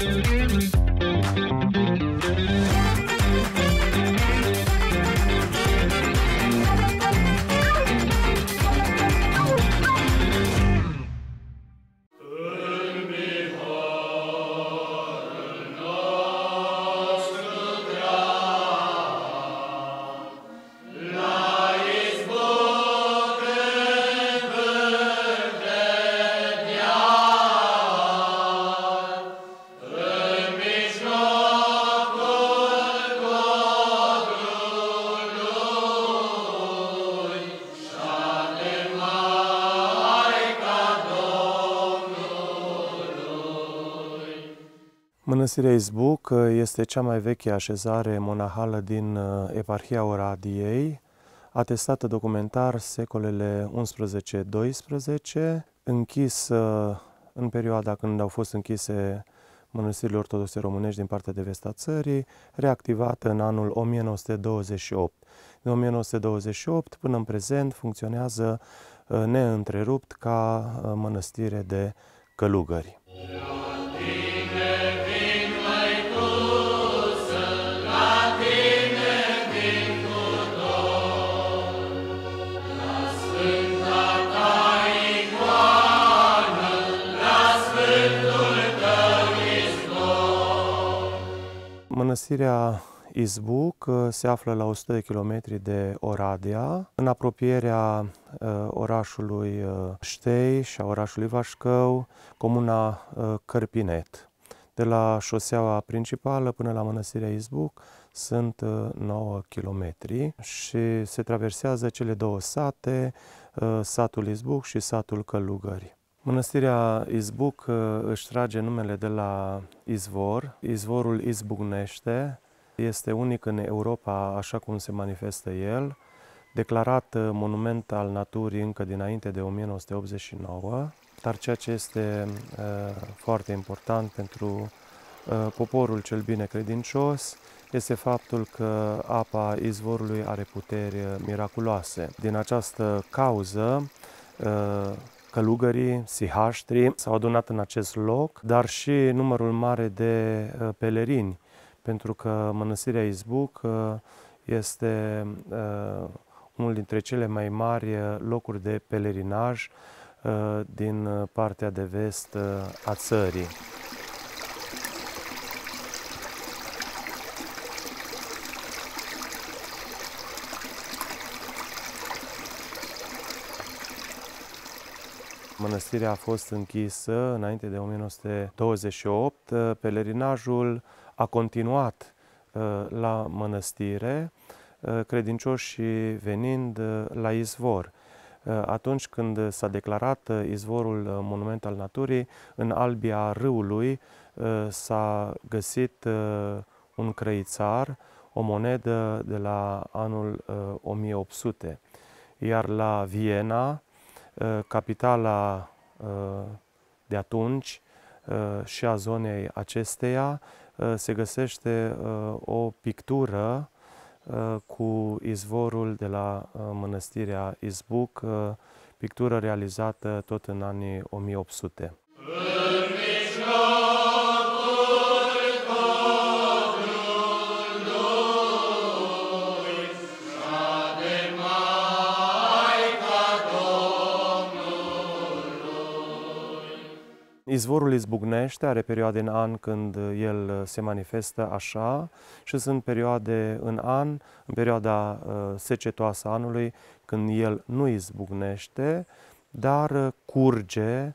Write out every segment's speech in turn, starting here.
Thank you. Mănăstirea Izbuc uh, este cea mai veche așezare monahală din uh, eparhia Oradiei, atestată documentar secolele 11-12, închisă uh, în perioada când au fost închise mănăstirile ortodoxe românești din partea de vest a țării, reactivată în anul 1928. Din 1928 până în prezent funcționează neîntrerupt ca mănăstire de călugări. Yeah. Mănăstirea Izbuc uh, se află la 100 de km de Oradea, în apropierea uh, orașului uh, Ștei și a orașului Vașcău, comuna Cărpinet. De la șoseaua principală până la Mănăstirea Izbuc sunt 9 km și se traversează cele două sate, satul Izbuc și satul Călugării. Mănăstirea Izbuc uh, își trage numele de la izvor. Izvorul izbucnește, este unic în Europa așa cum se manifestă el, declarat uh, monument al naturii încă dinainte de 1989, dar ceea ce este uh, foarte important pentru poporul cel bine credincios este faptul că apa izvorului are puteri miraculoase. Din această cauză, călugării, sihaștrii s-au adunat în acest loc, dar și numărul mare de uh, pelerini, pentru că Mănăstirea Izbuc uh, este uh, unul dintre cele mai mari locuri de pelerinaj din partea de vest a țării. Mănăstirea a fost închisă înainte de 1928. Uh, pelerinajul a continuat uh, la mănăstire, uh, credincioșii venind la izvor. Atunci când s-a declarat izvorul Monument al Naturii, în albia râului s-a găsit un crăițar, o monedă de la anul 1800. Iar la Viena, Uh, capitala uh, de atunci uh, și a zonei acesteia se găsește o pictură cu izvorul de la mănăstirea Izbuc, pictură realizată tot în anii 1800. Izvorul izbucnește, are perioade în an când el uh, se manifestă așa și sunt perioade în an, în perioada uh, secetoasă anului, când el nu izbucnește, dar uh, curge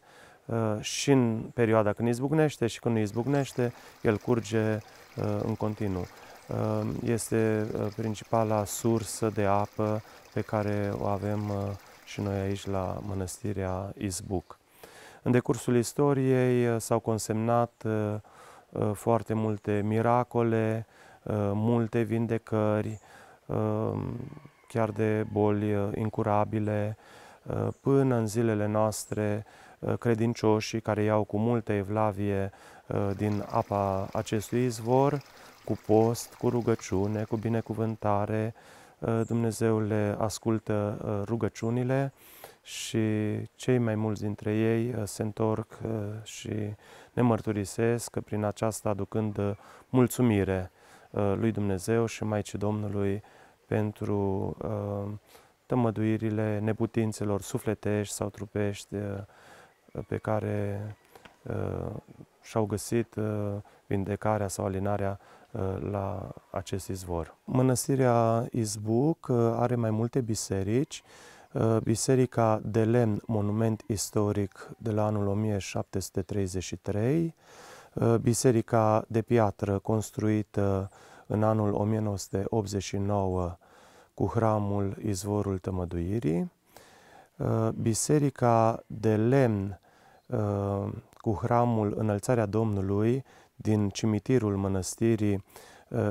și în perioada când izbucnește și când nu izbucnește, el curge în continuu. Este principala sursă de apă pe care o avem și noi aici la mănăstirea Izbuc. În decursul istoriei uh, s-au consemnat uh, uh, foarte multe miracole, multe vindecări, um, chiar de boli incurabile, până în zilele noastre credincioșii care iau cu multă evlavie din apa acestui izvor, cu post, cu rugăciune, cu binecuvântare, Dumnezeu le ascultă rugăciunile și cei mai mulți dintre ei uh, se întorc uh, și ne mărturisesc că prin aceasta aducând uh, mulțumire lui Dumnezeu și Maicii Domnului pentru tămăduirile neputințelor sufletești sau trupești pe care și-au găsit vindecarea sau alinarea la acest izvor. Mănăstirea Izbuc are mai multe biserici, Uh, Biserica de Lemn, monument istoric de la anul 1733, uh, Biserica de piatră construită în anul 1989 cu hramul Izvorul Tămăduirii, uh, Biserica de Lemn cu hramul Înălțarea Domnului din cimitirul mănăstirii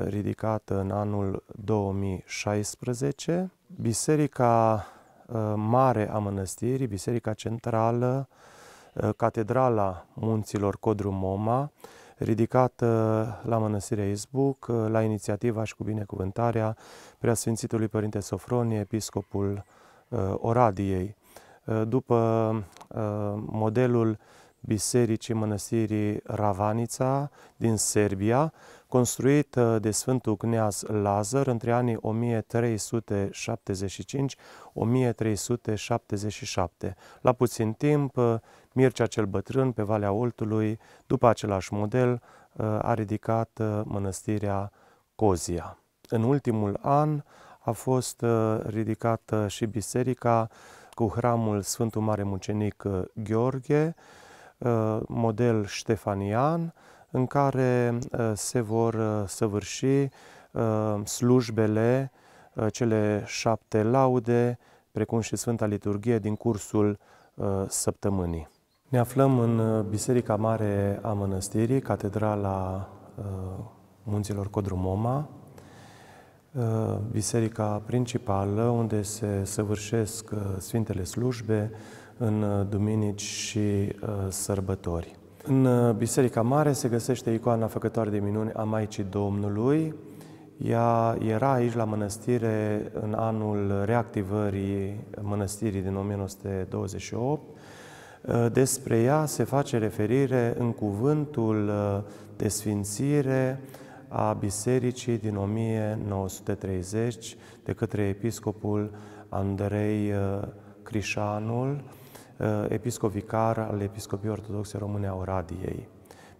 ridicată în anul 2016, Biserica Uh, mare a mănăstirii, Biserica Centrală, uh, Catedrala Munților Moma, ridicată la Mănăstirea Izbuc, uh, la inițiativa și cu binecuvântarea Preasfințitului Părinte Sofronie, episcopul Oradiei. După modelul Bisericii Mănăstirii Ravanița din Serbia, construită uh, de Sfântul Cneaz Lazar între anii 1375-1377. La puțin timp, uh, Mircea cel Bătrân, pe Valea Oltului, după același model, uh, a ridicat mănăstirea Cozia. În ultimul an a fost ridicată și biserica cu hramul Sfântul Mare Mucenic Gheorghe, Uh, model ștefanian, în care uh, se vor uh, săvârși slujbele, cele șapte laude, precum și Sfânta Liturghie din cursul săptămânii. Ne aflăm în Biserica Mare a Mănăstirii, Catedrala Munților Codrumoma, biserica principală unde se săvârșesc Sfintele Slujbe, în uh, duminici și uh, sărbători. În uh, Biserica Mare se găsește icoana făcătoare de minuni a Maicii Domnului. Ea era aici la mănăstire în anul reactivării mănăstirii din 1928. Despre ea se face referire în cuvântul de sfințire a bisericii din 1930 de către episcopul Andrei Crișanul, Eh, Episcopicar al Episcopiei Ortodoxe Române a Oradiei.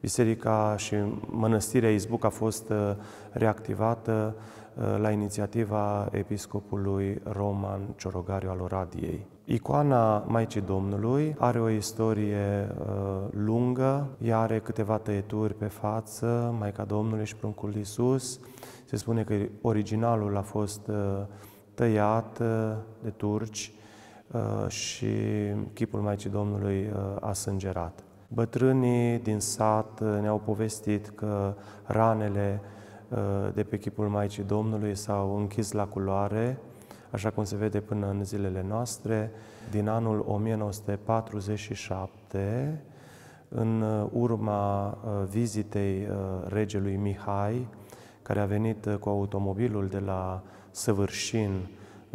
Biserica și mănăstirea Izbuc a fost eh, reactivată eh, la inițiativa episcopului Roman Ciorogariu al Oradiei. Icoana Maicii Domnului are o istorie lungă, ea are câteva tăieturi pe față, Maica Domnului și pruncul Iisus. Se spune că originalul a fost tăiat de turci Uh, și chipul Maicii Domnului uh, a sângerat. Bătrânii din sat uh, ne-au povestit că ranele de pe chipul Maicii Domnului s-au închis la culoare, așa cum se vede până în zilele noastre, din anul 1947, în urma vizitei regelui Mihai, care a venit cu automobilul de la Săvârșin,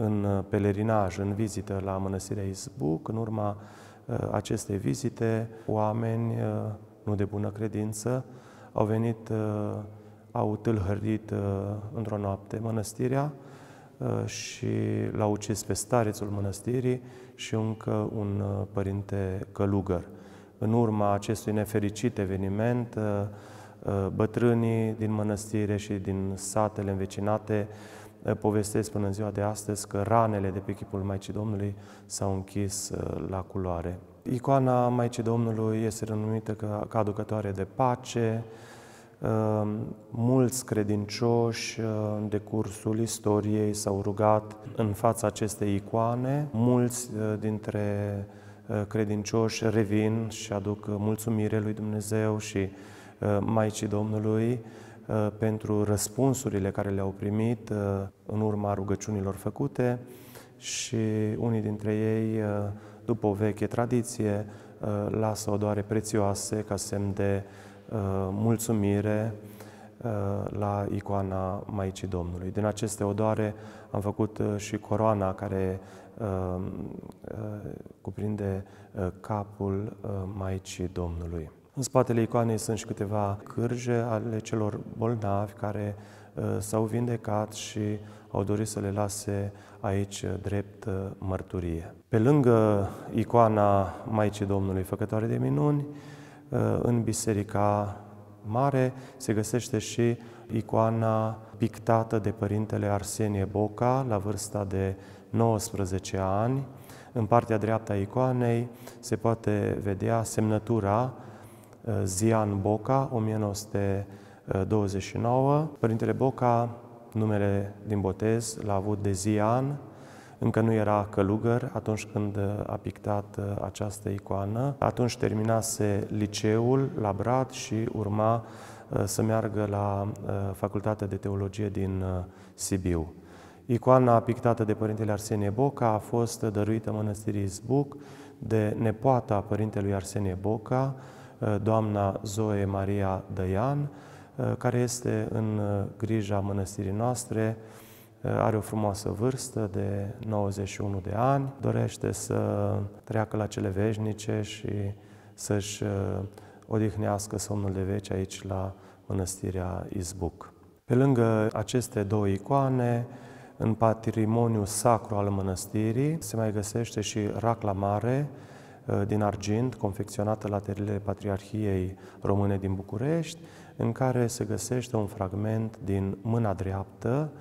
în uh, pelerinaj, în vizită la Mănăstirea Izbuc. În urma uh, acestei vizite, oameni uh, nu de bună credință au venit, au tâlhărit într-o noapte mănăstirea și l-au ucis pe starețul mănăstirii și încă un părinte călugăr. În urma acestui nefericit eveniment, bătrânii din mănăstire și din satele învecinate povestesc până în ziua de astăzi că ranele de pe chipul Maicii Domnului s-au închis uh, la culoare. Icoana Maicii Domnului este renumită ca, ca aducătoare de pace. Uh, mulți credincioși uh, în decursul istoriei s-au rugat în fața acestei icoane. Mulți dintre credincioși revin și aduc mulțumire lui Dumnezeu și Maicii Domnului. Uh, pentru răspunsurile care le-au primit uh, în urma rugăciunilor făcute și unii dintre ei, uh, după o veche tradiție, lasă doare prețioase ca semn de mulțumire la icoana Maicii Domnului. Din aceste odoare am făcut și coroana care cuprinde capul Maicii Domnului. În spatele icoanei sunt și câteva cârje ale celor bolnavi care uh, s-au vindecat și au dorit să le lase aici uh, drept uh, mărturie. Pe lângă icoana Maicii Domnului Făcătoare de Minuni, în Biserica Mare se găsește și icoana pictată de Părintele Arsenie Boca la vârsta de 19 ani. În partea dreaptă a icoanei se poate vedea semnătura Zian Boca, 1929. Părintele Boca, numele din botez, l-a avut de Zian, încă nu era călugăr atunci când a pictat uh, această icoană. Atunci terminase liceul la Brad și urma uh, să meargă la uh, Facultatea de Teologie din Sibiu. Icoana pictată de Părintele Arsenie Boca a fost dăruită mănăstirii Zbuc de nepoata Părintelui Arsenie Boca, Eh, doamna Zoe Maria Dăian, eh, care este în eh, grija mănăstirii noastre, are o frumoasă vârstă de 91 de ani, dorește să treacă la cele veșnice și să-și odihnească somnul de veci aici la mănăstirea Izbuc. Pe lângă aceste două icoane, în patrimoniu sacru al mănăstirii se mai găsește și racla mare, Uh, din argint, confecționată terile Patriarhiei Române din București, în care se găsește un fragment din mâna dreaptă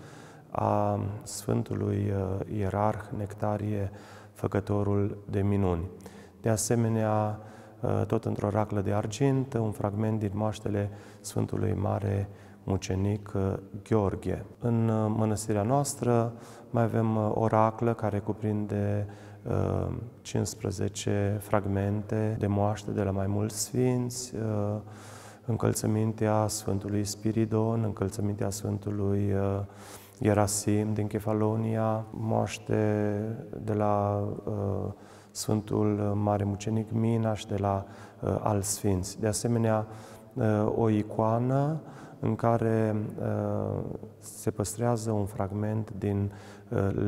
a Sfântului uh, Ierarh Nectarie, făcătorul de minuni. De asemenea, uh, tot într-o raclă de argint, un fragment din moaștele Sfântului Mare Mucenic Gheorghe. În mănăstirea noastră mai avem o raclă care cuprinde 15 fragmente de moaște de la mai mulți sfinți, uh, încălțămintea Sfântului Spiridon, încălțămintea Sfântului uh, Ierasim din Chefalonia, moaște de la uh, Sfântul Mare Mucenic și de la al Sfinți. De asemenea, o icoană în care se păstrează un fragment din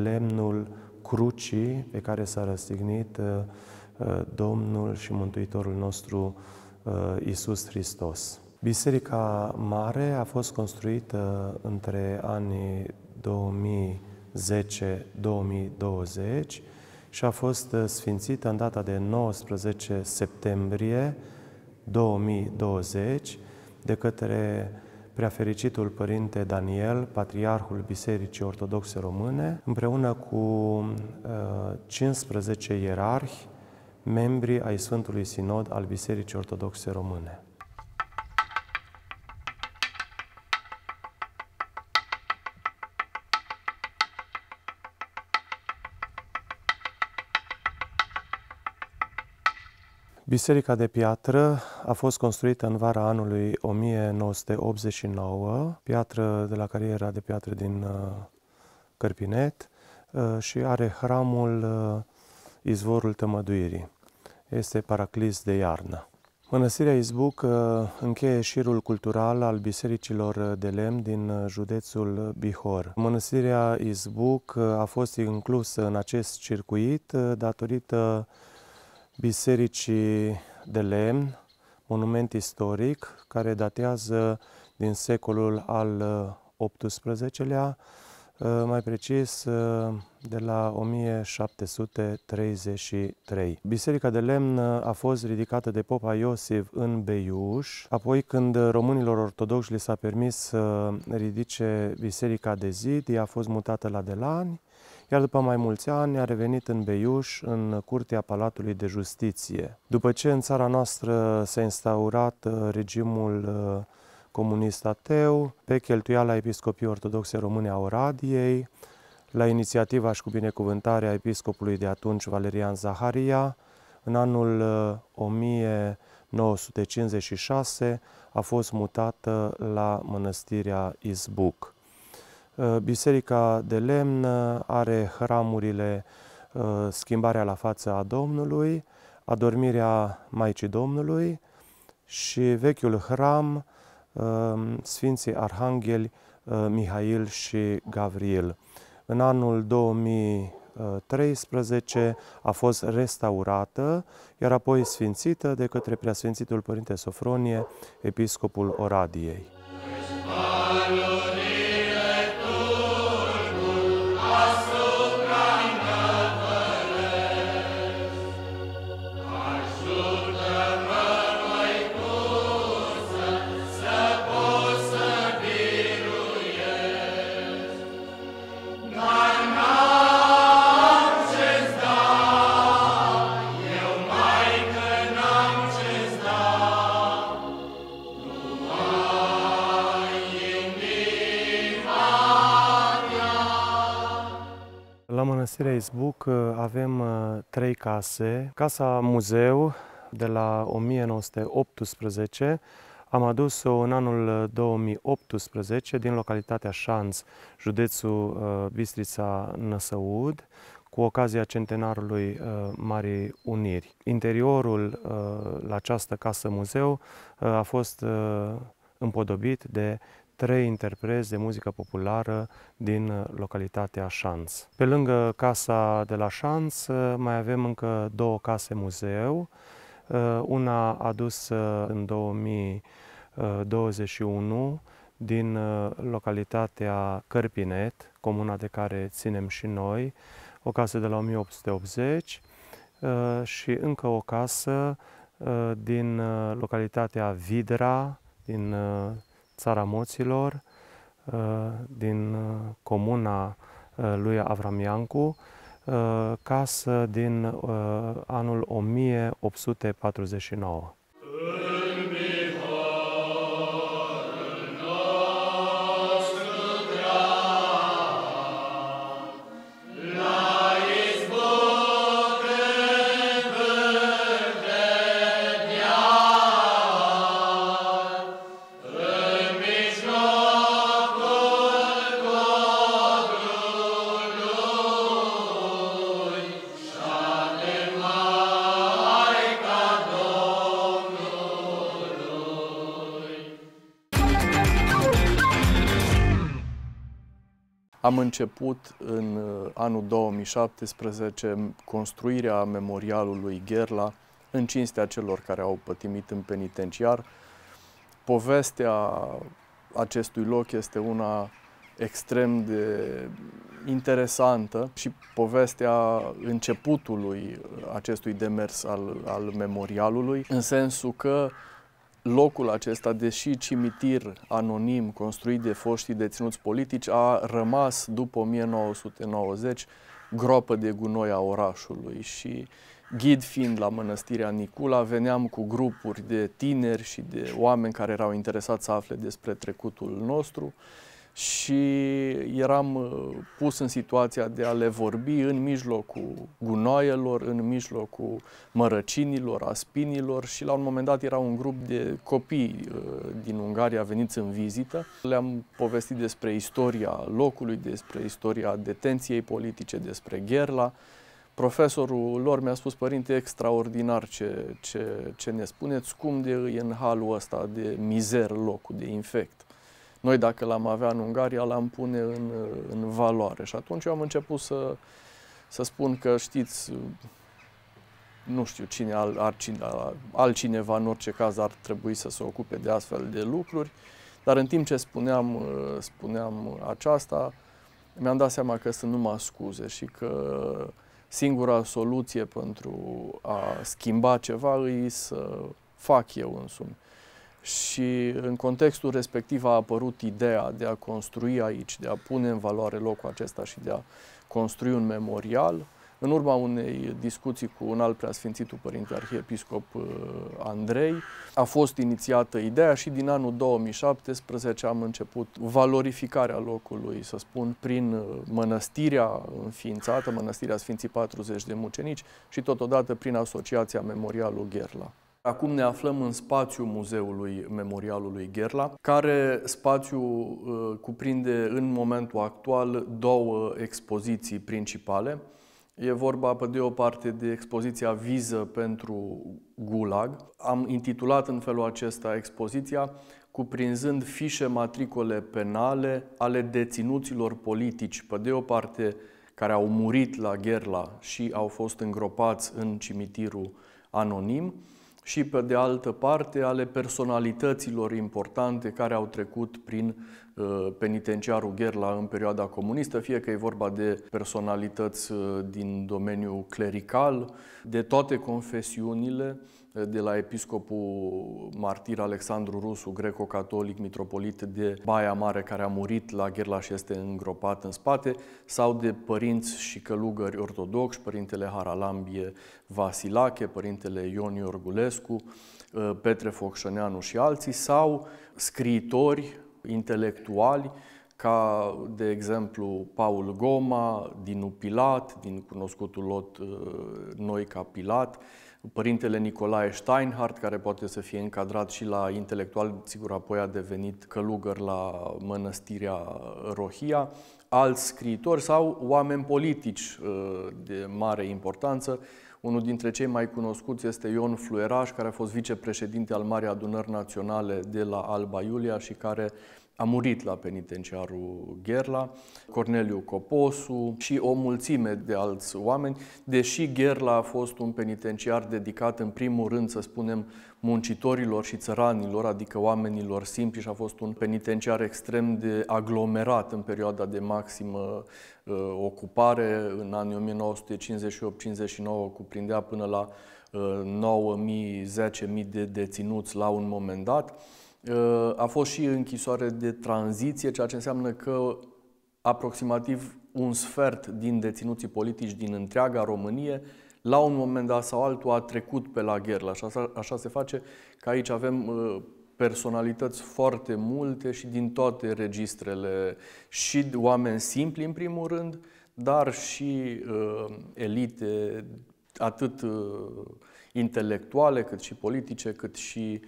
lemnul crucii pe care s-a răstignit uh, uh, Domnul și Mântuitorul nostru uh, Isus Hristos. Biserica Mare a fost construită între anii 2010-2020 și a fost sfințită în data de 19 septembrie 2020 de către preafericitul părinte Daniel, patriarhul Bisericii Ortodoxe Române, împreună cu 15 uh, ierarhi, membri ai Sfântului Sinod al Bisericii Ortodoxe Române. Biserica de piatră a fost construită în vara anului 1989, piatră de la cariera de piatră din uh, Cărpinet uh, și are hramul uh, Izvorul Tămăduirii. Este paraclis de iarnă. Mănăstirea Izbuc încheie șirul cultural al bisericilor de lemn din județul Bihor. Mănăstirea Izbuc a fost inclusă în acest circuit datorită bisericii de lemn, monument istoric care datează din secolul al XVIII-lea, uh, uh, mai precis uh, de la 1733. Biserica de lemn a fost ridicată de popa Iosif în Beiuș, apoi când românilor ortodoxi li s-a permis să ridice biserica de zid, ea a fost mutată la Delani, iar după mai mulți ani a revenit în Beiuș, în curtea Palatului de Justiție. După ce în țara noastră s-a instaurat uh, regimul uh, comunist ateu, pe cheltuiala Episcopii Ortodoxe Române a Oradiei, la inițiativa și cu binecuvântarea episcopului de atunci Valerian Zaharia, în anul 1956 uh, a fost mutată la mănăstirea Izbuc. Uh, biserica de lemn are hramurile uh, schimbarea la față a Domnului, adormirea Maicii Domnului și vechiul hram uh, Sfinții Arhangheli Mihail și Gavril. În anul 2013 a fost restaurată, iar apoi sfințită de către preasfințitul Părinte Sofronie, episcopul Oradiei. Mănăstirea Izbuc uh, avem uh, trei case. Casa Muzeu de la 1918 am adus-o în anul 2018 uh, din localitatea Șanț, județul Bistrița Năsăud, cu ocazia centenarului Marii Uniri. Interiorul la această casă muzeu a fost împodobit de trei interpreți de muzică populară din uh, localitatea Șanț. Pe lângă casa de la Șanț uh, mai avem încă două case muzeu, uh, una adusă în 2021 din localitatea Cărpinet, comuna de care ținem și noi, o casă de la 1880 și încă o casă din localitatea Vidra, din Țara Moților, uh, din uh, comuna uh, lui Avramiancu, casă din anul 1849. Am început în uh, anul 2017 construirea memorialului Gherla în cinstea celor care au pătimit în penitenciar. Povestea acestui loc este una extrem de interesantă și povestea începutului acestui demers al, al memorialului, în sensul că locul acesta, deși cimitir anonim construit de foștii deținuți politici, a rămas după 1990 groapă de gunoi a orașului și ghid fiind la mănăstirea Nicula, veneam cu grupuri de tineri și de oameni care erau interesați să afle despre trecutul nostru și eram uh, pus în situația de a le vorbi în mijlocul gunoaielor, în mijlocul mărăcinilor, aspinilor și la un moment dat era un grup de copii uh, din Ungaria veniți în vizită. Le-am povestit despre istoria locului, despre istoria detenției politice, despre gherla. Profesorul lor mi-a spus, părinte, extraordinar ce, ce, ce ne spuneți, cum de e în halul ăsta de mizer locul, de infect. Noi dacă l-am avea în Ungaria, l-am pune în, în valoare. Și atunci eu am început să, să spun că, știți, nu știu cine, al, ar, altcineva în orice caz ar trebui să se ocupe de astfel de lucruri, dar în timp ce spuneam, spuneam aceasta, mi-am dat seama că sunt numai scuze și că singura soluție pentru a schimba ceva îi să fac eu însumi. Și în contextul respectiv a apărut ideea de a construi aici, de a pune în valoare locul acesta și de a construi un memorial, în urma unei discuții cu un alt preasfințitul părinte arhiepiscop uh, Andrei, a fost inițiată ideea și din anul 2017 am început valorificarea locului, să spun, prin uh, mănăstirea înființată, mănăstirea Sfinții 40 de Mucenici și totodată prin Asociația Memorialul Gherla. Acum ne aflăm în spațiul Muzeului Memorialului Gherla, care spațiu uh, cuprinde în momentul actual două expoziții principale. E vorba, pe de o parte, de expoziția Viză pentru Gulag. Am intitulat în felul acesta expoziția cuprinzând fișe matricole penale ale deținuților politici, pe de o parte, care au murit la Gherla și au fost îngropați în cimitirul anonim, și, pe de altă parte, ale personalităților importante care au trecut prin uh, penitenciarul Gherla în perioada comunistă, fie că e vorba de personalități uh, din domeniul clerical, de toate confesiunile, de la episcopul martir Alexandru Rusu, greco-catolic, mitropolit de Baia Mare, care a murit la Gherla și este îngropat în spate, sau de părinți și călugări ortodoxi, părintele Haralambie Vasilache, părintele Ion Iorgulescu, uh, Petre Focșăneanu și alții, sau scriitori intelectuali ca, de exemplu, Paul Goma, Dinu Pilat, din cunoscutul lot uh, Noi ca Pilat, părintele Nicolae Steinhardt, care poate să fie încadrat și la intelectual, sigur, apoi a devenit călugăr la mănăstirea Rohia, alți scriitori sau oameni politici uh, de mare importanță. Unul dintre cei mai cunoscuți este Ion Flueraș, care a fost vicepreședinte al Marii Adunări Naționale de la Alba Iulia și care a murit la penitenciarul Gherla, Corneliu Coposu și o mulțime de alți oameni, deși Gherla a fost un penitenciar dedicat în primul rând, să spunem, muncitorilor și țăranilor, adică oamenilor simpli și a fost un penitenciar extrem de aglomerat în perioada de maximă uh, ocupare, în anii 1958-59 cuprindea până la uh, 9.000-10.000 de deținuți la un moment dat. Uh, a fost și închisoare de tranziție, ceea ce înseamnă că aproximativ un sfert din deținuții politici din întreaga Românie la un moment dat sau altul a trecut pe la gherla. Așa, așa se face că aici avem uh, personalități foarte multe și din toate registrele și oameni simpli în primul rând, dar și uh, elite atât uh, intelectuale cât și politice, cât și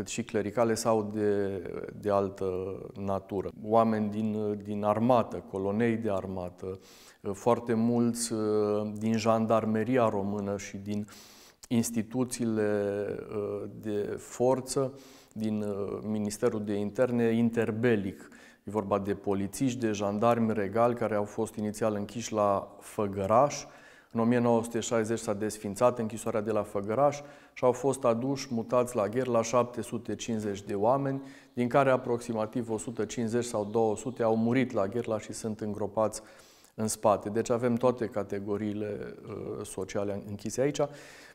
cât și clericale sau de, de altă natură. Oameni din, din armată, colonei de armată, foarte mulți uh, din jandarmeria română și din instituțiile uh, de forță, din uh, Ministerul de Interne interbelic. E vorba de polițiști, de jandarmi regali care au fost inițial închiși la Făgăraș, în 1960 s-a desfințat închisoarea de la Făgăraș și au fost aduși mutați la gher la 750 de oameni, din care aproximativ 150 sau 200 au murit la gherla și sunt îngropați în spate. Deci avem toate categoriile uh, sociale închise aici.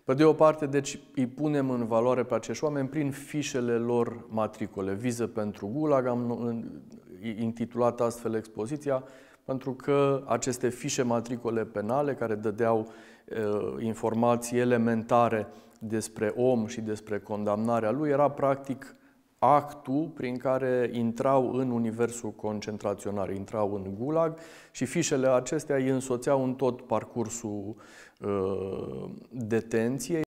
Pe de o parte, deci îi punem în valoare pe acești oameni prin fișele lor matricole. Viză pentru Gulag, am intitulat astfel expoziția, pentru că aceste fișe matricole penale care dădeau informații elementare despre om și despre condamnarea lui era practic actul prin care intrau în universul concentraționar, intrau în gulag și fișele acestea îi însoțeau în tot parcursul uh, detenției.